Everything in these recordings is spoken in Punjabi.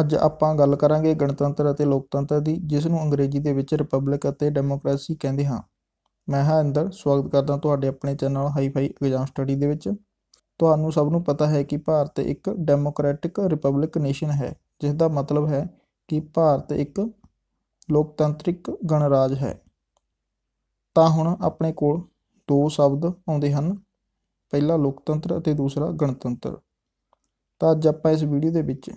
ਅੱਜ ਆਪਾਂ ਗੱਲ ਕਰਾਂਗੇ ਗਣਤੰਤਰ ਅਤੇ ਲੋਕਤੰਤਰ ਦੀ ਜਿਸ ਨੂੰ ਅੰਗਰੇਜ਼ੀ ਦੇ ਵਿੱਚ ਰਿਪਬਲਿਕ ਅਤੇ ਡੈਮੋਕ੍ਰੇਸੀ ਕਹਿੰਦੇ ਹਾਂ ਮੈਂ ਹਾਂ ਅੰਦਰ ਸਵਾਗਤ ਕਰਦਾ ਤੁਹਾਡੇ ਆਪਣੇ ਚੈਨਲ ਹਾਈਫਾਈ ਐਗਜ਼ਾਮ ਸਟੱਡੀ ਦੇ ਵਿੱਚ ਤੁਹਾਨੂੰ ਸਭ ਨੂੰ ਪਤਾ ਹੈ ਕਿ ਭਾਰਤ ਇੱਕ ਡੈਮੋਕ੍ਰੈਟਿਕ ਰਿਪਬਲਿਕ ਨੇਸ਼ਨ ਹੈ ਜਿਸ ਦਾ ਮਤਲਬ ਹੈ ਕਿ ਭਾਰਤ ਇੱਕ ਲੋਕਤੰਤਰਿਕ ਗਣਰਾਜ ਹੈ ਤਾਂ ਹੁਣ ਆਪਣੇ ਕੋਲ ਦੋ ਸ਼ਬਦ ਆਉਂਦੇ ਹਨ ਪਹਿਲਾ ਲੋਕਤੰਤਰ ਅਤੇ ਦੂਸਰਾ ਗਣਤੰਤਰ ਤਾਂ ਅੱਜ ਆਪਾਂ ਇਸ ਵੀਡੀਓ ਦੇ ਵਿੱਚ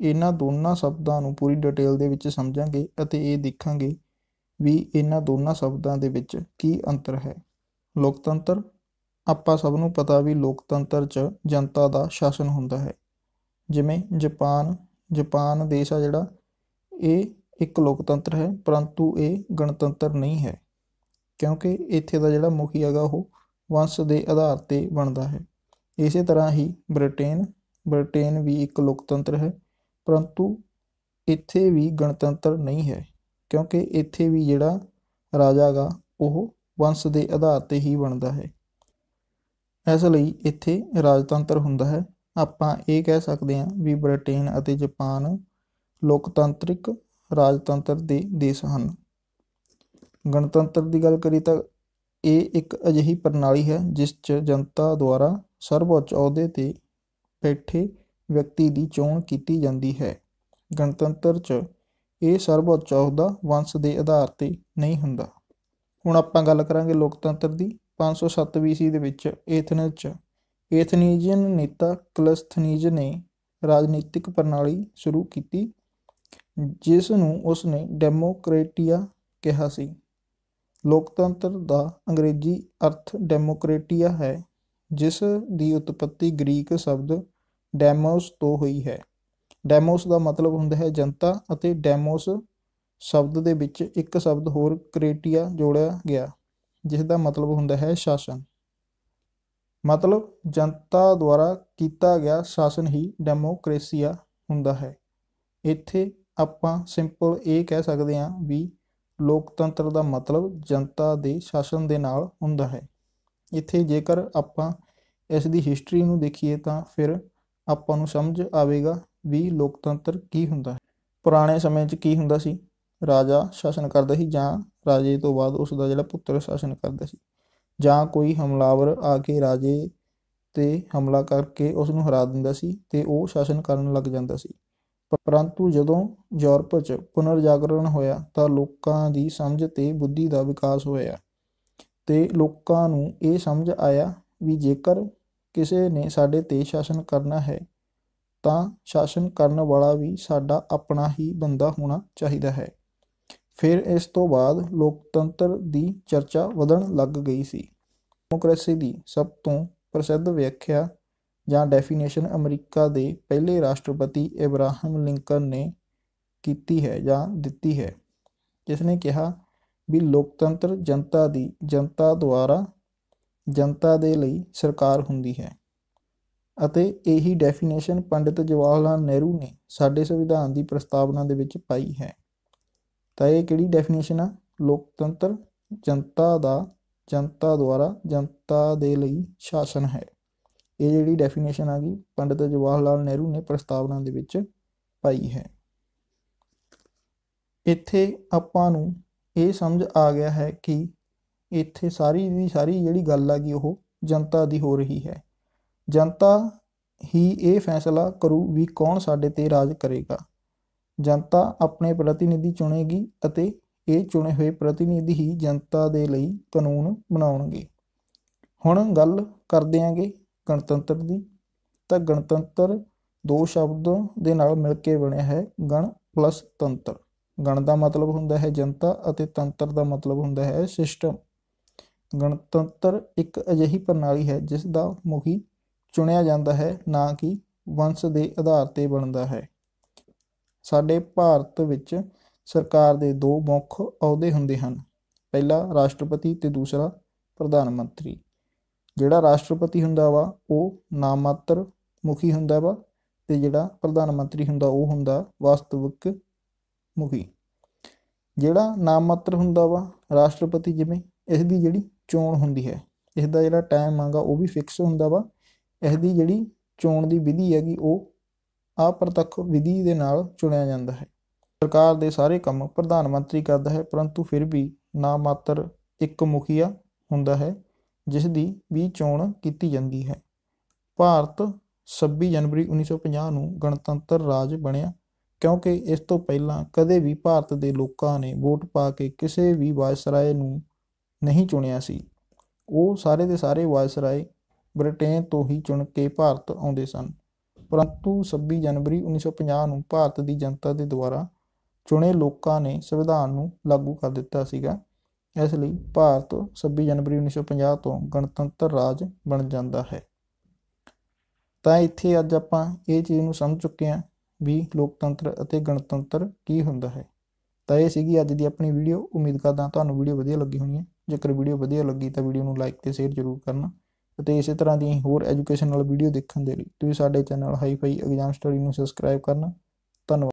ਇਹਨਾਂ ਦੋਨਾਂ ਸ਼ਬਦਾਂ ਨੂੰ ਪੂਰੀ ਡਿਟੇਲ ਦੇ ਵਿੱਚ ਸਮਝਾਂਗੇ ਅਤੇ ਇਹ ਦੇਖਾਂਗੇ ਵੀ ਇਹਨਾਂ ਦੋਨਾਂ ਸ਼ਬਦਾਂ ਦੇ ਵਿੱਚ ਕੀ ਅੰਤਰ ਹੈ ਲੋਕਤੰਤਰ ਆਪਾਂ ਸਭ ਨੂੰ ਪਤਾ ਵੀ ਲੋਕਤੰਤਰ 'ਚ ਜਨਤਾ ਦਾ ਸ਼ਾਸਨ ਹੁੰਦਾ ਹੈ ਜਿਵੇਂ ਜਾਪਾਨ ਜਾਪਾਨ ਦੇਸ਼ ਆ ਜਿਹੜਾ ਇਹ ਇੱਕ ਲੋਕਤੰਤਰ ਹੈ ਪਰੰਤੂ ਇਹ ਗਣਤੰਤਰ ਨਹੀਂ ਹੈ ਕਿਉਂਕਿ ਇੱਥੇ ਦਾ ਜਿਹੜਾ ਮੁਖੀ ਹੈਗਾ ਉਹ ਵੰਸ਼ ਦੇ ਆਧਾਰ ਤੇ ਬਣਦਾ ਹੈ ਇਸੇ ਤਰ੍ਹਾਂ ਹੀ ਬ੍ਰਿਟੇਨ ਬ੍ਰਿਟੇਨ ਵੀ ਇੱਕ ਲੋਕਤੰਤਰ ਹੈ ਪਰੰਤੂ ਇੱਥੇ ਵੀ ਗਣਤੰਤਰ ਨਹੀਂ ਹੈ ਕਿਉਂਕਿ ਇੱਥੇ ਵੀ ਜਿਹੜਾ ਰਾਜਾ ਗਾ ਉਹ ਵੰਸ਼ ਦੇ ਆਧਾਰ ਤੇ ਹੀ ਬਣਦਾ ਹੈ ਇਸ ਲਈ ਇੱਥੇ ਰਾਜਤੰਤਰ ਹੁੰਦਾ ਹੈ ਆਪਾਂ ਇਹ ਕਹਿ ਸਕਦੇ ਹਾਂ ਵੀ ਬ੍ਰਿਟੇਨ ਅਤੇ ਜਾਪਾਨ ਲੋਕਤੰਤਰਿਕ ਰਾਜਤੰਤਰ ਦੇ ਦੇਸ਼ ਹਨ ਗਣਤੰਤਰ ਦੀ ਗੱਲ ਕਰੀ ਤਾਂ ਇਹ ਇੱਕ ਅਜਿਹੀ ਪ੍ਰਣਾਲੀ ਹੈ ਜਿਸ 'ਚ ਜਨਤਾ ਦੁਆਰਾ ਸਰਵਉੱਚ ਅਹੁਦੇ ਤੇ ਬੈਠੇ ਵਿਅਕਤੀ ਦੀ ਚੋਣ ਕੀਤੀ ਜਾਂਦੀ ਹੈ ਗਣਤੰਤਰ 'ਚ ਇਹ ਸਰਵਉੱਚ ਅਹੁਦਾ ਵੰਸ਼ ਦੇ ਆਧਾਰ ਤੇ ਨਹੀਂ ਹੁੰਦਾ ਹੁਣ ਆਪਾਂ ਗੱਲ ਕਰਾਂਗੇ ਲੋਕਤੰਤਰ ਦੀ 507 BC ਦੇ ਵਿੱਚ ਏਥਨਜ਼ 'ਚ ਏਥਨੀਜੀਅਨ ਨੇਤਾ ਕਲਸਥਨੀਜ ਨੇ ਰਾਜਨੀਤਿਕ ਪ੍ਰਣਾਲੀ ਸ਼ੁਰੂ ਕੀਤੀ ਜਿਸ ਨੂੰ ਉਸਨੇ ਡੈਮੋਕ੍ਰੇਟੀਆ ਕਿਹਾ ਸੀ ਲੋਕਤੰਤਰ ਦਾ ਅੰਗਰੇਜ਼ੀ ਅਰਥ ਡੈਮੋਕ੍ਰੇਟੀਆ ਹੈ ਜਿਸ ਦੀ ਉਤਪਤੀ ਗ੍ਰੀਕ ਸ਼ਬਦ ਡੈਮੋਸ ਤੋਂ ਹੋਈ ਹੈ ਡੈਮੋਸ ਦਾ ਮਤਲਬ ਹੁੰਦਾ ਹੈ ਜਨਤਾ ਅਤੇ ਡੈਮੋਸ ਸ਼ਬਦ ਦੇ ਵਿੱਚ ਇੱਕ ਸ਼ਬਦ ਹੋਰ ਕ੍ਰੇਟੀਆ ਜੋੜਿਆ ਗਿਆ ਜਿਸ ਦਾ ਮਤਲਬ ਹੁੰਦਾ ਹੈ ਸ਼ਾਸਨ ਮਤਲਬ ਜਨਤਾ ਦੁਆਰਾ ਕੀਤਾ ਗਿਆ ਸ਼ਾਸਨ ਹੀ ਡੈਮੋਕ੍ਰੇਸੀਆ ਹੁੰਦਾ ਹੈ ਇੱਥੇ ਆਪਾਂ ਸਿੰਪਲ ਇਹ ਕਹਿ ਸਕਦੇ ਹਾਂ ਵੀ ਲੋਕਤੰਤਰ ਦਾ ਮਤਲਬ ਜਨਤਾ ਦੇ ਸ਼ਾਸਨ ਦੇ ਨਾਲ ਹੁੰਦਾ ਹੈ ਇੱਥੇ ਜੇਕਰ ਆਪਾਂ ਇਸ ਦੀ ਹਿਸਟਰੀ ਨੂੰ ਦੇਖੀਏ ਤਾਂ ਫਿਰ ਆਪਾਂ ਨੂੰ ਸਮਝ ਆਵੇਗਾ ਵੀ ਲੋਕਤੰਤਰ ਕੀ ਹੁੰਦਾ ਹੈ ਪੁਰਾਣੇ ਸਮੇਂ 'ਚ ਕੀ ਹੁੰਦਾ ਸੀ ਰਾਜਾ ਸ਼ਾਸਨ ਕਰਦਾ ਸੀ ਜਾਂ ਰਾਜੇ ਤੋਂ ਬਾਅਦ ਉਸ ਦਾ ਜਿਹੜਾ ਪੁੱਤਰ ਸ਼ਾਸਨ ਕਰਦਾ ਸੀ ਜਾਂ ਕੋਈ ਹਮਲਾਵਰ ਆ ਕੇ ਰਾਜੇ ਤੇ ਹਮਲਾ ਕਰਕੇ ਉਸ ਨੂੰ ਹਰਾ ਦਿੰਦਾ ਸੀ ਤੇ ਉਹ ਸ਼ਾਸਨ ਕਰਨ ਲੱਗ ਜਾਂਦਾ ਸੀ ਪਰੰਤੂ ਜਦੋਂ ਯੂਰਪ 'ਚ ਪੁਨਰ ਜਾਗਰਣ ਹੋਇਆ ਤਾਂ ਲੋਕਾਂ ਦੀ ਸਮਝ ਤੇ ਬੁੱਧੀ ਦਾ ਵਿਕਾਸ ਹੋਇਆ ਤੇ ਲੋਕਾਂ ਨੂੰ ਇਹ ਸਮਝ ਆਇਆ ਵੀ ਜੇਕਰ ਕਿਸੇ ਨੇ ਸਾਡੇ ਤੇ ਸ਼ਾਸਨ ਕਰਨਾ ਹੈ ਤਾਂ ਸ਼ਾਸਨ ਕਰਨ ਵਾਲਾ ਵੀ ਸਾਡਾ ਆਪਣਾ ਹੀ ਬੰਦਾ ਹੋਣਾ ਚਾਹੀਦਾ ਹੈ ਫਿਰ ਇਸ ਤੋਂ ਬਾਅਦ ਲੋਕਤੰਤਰ ਦੀ ਚਰਚਾ ਵਧਣ ਲੱਗ ਗਈ ਸੀ ਡੈਮੋਕ੍ਰੇਸੀ ਦੀ ਸਭ ਤੋਂ ਪ੍ਰਸਿੱਧ ਵਿਆਖਿਆ ਜਾਂ ਡੈਫੀਨੇਸ਼ਨ ਅਮਰੀਕਾ ਦੇ ਪਹਿਲੇ ਰਾਸ਼ਟਰਪਤੀ ਇਬਰਾਹਿਮ ਲਿੰਕਨ ਨੇ ਕੀਤੀ ਹੈ ਜਾਂ ਦਿੱਤੀ ਹੈ ਜਿਸ ਨੇ ਕਿਹਾ ਵੀ ਲੋਕਤੰਤਰ ਜਨਤਾ ਦੀ ਜਨਤਾ ਦੁਆਰਾ ਜਨਤਾ ਦੇ ਲਈ ਸਰਕਾਰ ਹੁੰਦੀ ਹੈ ਅਤੇ ਇਹੀ ਡੈਫੀਨੇਸ਼ਨ ਪੰਡਿਤ ਜਵਾਹਰ ਲਾਲ ਨਹਿਰੂ ਨੇ ਸਾਡੇ ਸੰਵਿਧਾਨ ਦੀ ਪ੍ਰਸਤਾਵਨਾ ਦੇ ਵਿੱਚ ਪਾਈ ਹੈ ਤਾਂ ਇਹ ਕਿਹੜੀ ਡੈਫੀਨੇਸ਼ਨ ਆ ਲੋਕਤੰਤਰ ਜਨਤਾ ਦਾ ਜਨਤਾ ਦੁਆਰਾ ਜਨਤਾ ਦੇ ਲਈ ਸ਼ਾਸਨ ਹੈ ਇਹ ਜਿਹੜੀ ਡੈਫੀਨੇਸ਼ਨ ਆ ਗਈ ਪੰਡਿਤ ਜਵਾਹਰ ਲਾਲ ਨਹਿਰੂ ਨੇ ਪ੍ਰਸਤਾਵਨਾ ਦੇ ਵਿੱਚ ਪਾਈ ਹੈ ਇੱਥੇ ਆਪਾਂ ਨੂੰ ਇਹ ਸਮਝ ਆ ਗਿਆ ਹੈ ਕਿ ਇੱਥੇ ਸਾਰੀ ਦੀ ਸਾਰੀ ਜਿਹੜੀ ਗੱਲ ਆ ਗਈ ਉਹ ਜਨਤਾ ਦੀ ਹੋ ਰਹੀ ਹੈ ਜਨਤਾ ਹੀ ਇਹ ਫੈਸਲਾ ਕਰੂ ਵੀ ਕੌਣ ਸਾਡੇ ਤੇ ਰਾਜ ਕਰੇਗਾ ਜਨਤਾ ਆਪਣੇ ਪ੍ਰਤੀਨਿਧੀ ਚੁਣੇਗੀ ਅਤੇ ਇਹ ਚੁਣੇ ਹੋਏ ਪ੍ਰਤੀਨਿਧੀ ਹੀ ਜਨਤਾ ਦੇ ਲਈ ਕਾਨੂੰਨ ਬਣਾਉਣਗੇ ਹੁਣ ਗੱਲ ਕਰਦੇ ਆਂਗੇ ਗਣਤੰਤਰ ਦੀ ਤਾਂ ਗਣਤੰਤਰ ਦੋ ਸ਼ਬਦ ਦੇ ਨਾਲ ਮਿਲ ਕੇ ਬਣਿਆ ਹੈ ਗਣ ਪਲੱਸ ਤੰਤਰ ਗਣ ਦਾ ਮਤਲਬ ਹੁੰਦਾ ਹੈ ਜਨਤਾ ਅਤੇ ਤੰਤਰ ਦਾ ਮਤਲਬ ਹੁੰਦਾ ਹੈ ਸਿਸਟਮ ਗਣਤੰਤਰ ਇੱਕ ਅਜਿਹੀ ਪ੍ਰਣਾਲੀ ਹੈ ਜਿਸ ਦਾ ਮੁਖੀ ਚੁਣਿਆ ਜਾਂਦਾ ਹੈ ਨਾ ਕਿ ਵੰਸ਼ ਦੇ ਆਧਾਰ ਤੇ ਬਣਦਾ ਹੈ ਸਾਡੇ ਭਾਰਤ ਵਿੱਚ ਸਰਕਾਰ ਦੇ ਦੋ ਮੁੱਖ ਅਹੁਦੇ ਹੁੰਦੇ ਹਨ ਪਹਿਲਾ ਰਾਸ਼ਟਰਪਤੀ ਤੇ ਦੂਸਰਾ ਪ੍ਰਧਾਨ ਮੰਤਰੀ ਜਿਹੜਾ ਰਾਸ਼ਟਰਪਤੀ ਹੁੰਦਾ ਵਾ ਉਹ ਨਾਮਾਤਰ ਮੁਖੀ ਹੁੰਦਾ ਵਾ ਤੇ ਜਿਹੜਾ ਪ੍ਰਧਾਨ ਮੰਤਰੀ ਹੁੰਦਾ ਉਹ ਹੁੰਦਾ ਵਾਸਤਵਿਕ ਮੁਖੀ ਜਿਹੜਾ ਨਾਮਾਤਰ ਹੁੰਦਾ ਵਾ ਰਾਸ਼ਟਰਪਤੀ ਜਿਵੇਂ ਇਸ ਦੀ ਜਿਹੜੀ ਚੋਣ ਹੁੰਦੀ ਹੈ ਇਸ ਦਾ ਜਿਹੜਾ ਟਾਈਮ ਮੰਗਾ ਉਹ ਵੀ ਫਿਕਸ ਹੁੰਦਾ ਵਾ ਇਸ ਦੀ ਜਿਹੜੀ ਚੋਣ ਦੀ ਵਿਧੀ ਹੈਗੀ ਉਹ ਆਪਰਤਕ ਵਿਧੀ ਦੇ ਨਾਲ ਚੁਣਿਆ ਜਾਂਦਾ ਹੈ ਸਰਕਾਰ ਦੇ ਸਾਰੇ ਕੰਮ ਪ੍ਰਧਾਨ ਮੰਤਰੀ ਕਰਦਾ ਹੈ ਪਰੰਤੂ ਫਿਰ ਵੀ ਨਾ ਮਾਤਰ ਇੱਕ ਮੁਖੀਆ ਹੁੰਦਾ ਹੈ ਜਿਸ ਦੀ ਵੀ ਚੋਣ ਕੀਤੀ ਜਾਂਦੀ ਹੈ ਭਾਰਤ 26 ਜਨਵਰੀ 1950 ਨੂੰ ਗਣਤੰਤਰ ਰਾਜ ਬਣਿਆ ਕਿਉਂਕਿ ਇਸ ਤੋਂ ਪਹਿਲਾਂ ਕਦੇ ਵੀ ਭਾਰਤ ਦੇ ਲੋਕਾਂ ਨੇ ਵੋਟ ਪਾ ਕੇ ਕਿਸੇ ਵੀ ਵਾਇਸਰਾਏ ਨੂੰ ਨਹੀਂ ਚੁਣਿਆ ਸੀ ਉਹ ਸਾਰੇ ਦੇ ਸਾਰੇ ਵਾਇਸਰਾਏ ਬ੍ਰਿਟੇਨ ਤੋਂ ਹੀ ਚੁਣ ਕੇ ਭਾਰਤ ਆਉਂਦੇ ਸਨ ਪਰੰਤੂ 26 ਜਨਵਰੀ 1950 ਨੂੰ ਭਾਰਤ ਦੀ ਜਨਤਾ ਦੇ ਦੁਆਰਾ ਚੁਣੇ ਲੋਕਾਂ ਨੇ ਸੰਵਿਧਾਨ ਨੂੰ ਲਾਗੂ ਕਰ ਦਿੱਤਾ ਸੀਗਾ ਇਸ ਲਈ ਭਾਰਤ 26 ਜਨਵਰੀ 1950 ਤੋਂ ਗਣਤੰਤਰ ਰਾਜ ਬਣ ਜਾਂਦਾ ਹੈ ਤਾਂ ਇੱਥੇ ਅੱਜ ਆਪਾਂ ਇਹ ਚੀਜ਼ ਨੂੰ ਸਮਝ ਚੁੱਕੇ ਹਾਂ ਵੀ ਲੋਕਤੰਤਰ ਅਤੇ ਗਣਤੰਤਰ ਕੀ ਹੁੰਦਾ ਹੈ ਤਾਂ ਇਹ ਸੀਗੀ ਅੱਜ ਦੀ ਆਪਣੀ ਵੀਡੀਓ ਉਮੀਦ ਕਰਦਾ ਤੁਹਾਨੂੰ ਵੀਡੀਓ ਵਧੀਆ ਲੱਗੀ ਹੋਣੀ ਹੈ ਜੇਕਰ ਵੀਡੀਓ ਵਧੀਆ ਲੱਗੀ ਤਾਂ ਵੀਡੀਓ ਨੂੰ ਲਾਈਕ ਤੇ ਸ਼ੇਅਰ ਜ਼ਰੂਰ ਕਰਨਾ ਅਤੇ ਇਸੇ ਤਰ੍ਹਾਂ ਦੀ ਹੋਰ ਐਜੂਕੇਸ਼ਨਲ ਵੀਡੀਓ ਦੇਖਣ ਦੇ ਲਈ ਤੁਸੀਂ ਸਾਡੇ ਚੈਨਲ ਹਾਈਫਾਈ ਐਗਜ਼ਾਮ ਸਟੱਡੀ ਨੂੰ ਸਬਸਕ੍ਰਾਈਬ ਕਰਨਾ ਧੰਨਵਾਦ